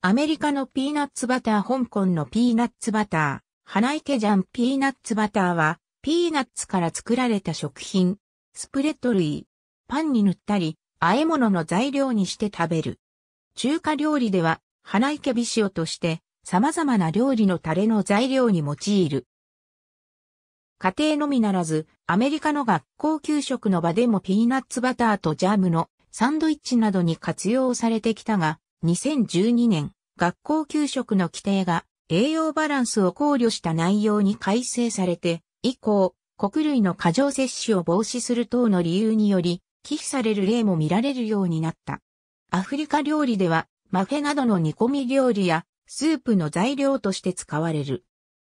アメリカのピーナッツバター香港のピーナッツバター、花池ジャンピーナッツバターは、ピーナッツから作られた食品、スプレッド類、パンに塗ったり、和え物の材料にして食べる。中華料理では、花池ビシオとして、様々な料理のタレの材料に用いる。家庭のみならず、アメリカの学校給食の場でもピーナッツバターとジャムのサンドイッチなどに活用されてきたが、2012年、学校給食の規定が栄養バランスを考慮した内容に改正されて、以降、穀類の過剰摂取を防止する等の理由により、寄付される例も見られるようになった。アフリカ料理では、マフェなどの煮込み料理や、スープの材料として使われる。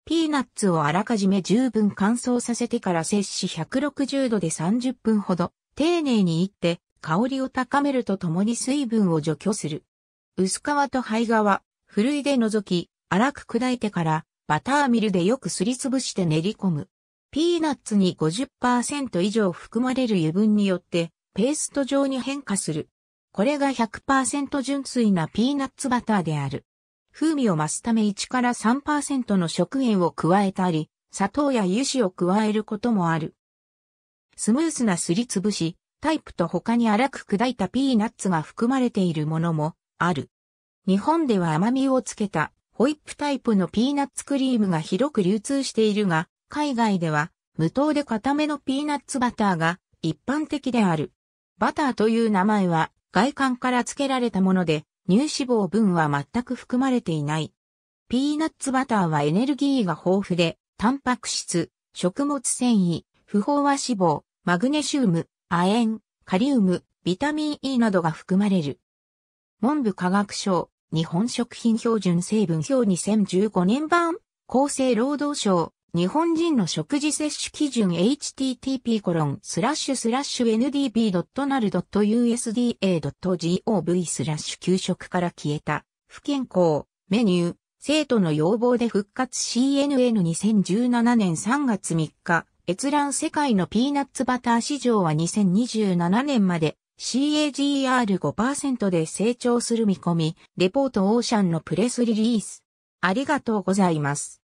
ピーナッツをあらかじめ十分乾燥させてから摂氏160度で30分ほど、丁寧にいって、香りを高めるとともに水分を除去する。薄皮と灰皮、ふるいで除き、粗く砕いてから、バターミルでよくすりつぶして練り込む。ピーナッツに50%以上含まれる油分によって、ペースト状に変化する。これが100%純粋なピーナッツバターである。風味を増すため1から3%の食塩を加えたり、砂糖や油脂を加えることもある。スムースなすりつぶし、タイプと他に粗く砕いたピーナッツが含まれているものもある。日本では甘みをつけたホイップタイプのピーナッツクリームが広く流通しているが、海外では無糖で固めのピーナッツバターが一般的である。バターという名前は外観から付けられたもので、乳脂肪分は全く含まれていない。ピーナッツバターはエネルギーが豊富で、タンパク質、食物繊維、不飽和脂肪、マグネシウム、亜鉛、カリウム、ビタミン E などが含まれる。文部科学省、日本食品標準成分表2015年版、厚生労働省、日本人の食事摂取基準 http コロンスラッシュスラッシュ ndb.nal.usda.gov スラッシュ給食から消えた不健康メニュー生徒の要望で復活 CNN2017 年3月3日閲覧世界のピーナッツバター市場は2027年まで CAGR5% で成長する見込み、レポートオーシャンのプレスリリース。ありがとうございます。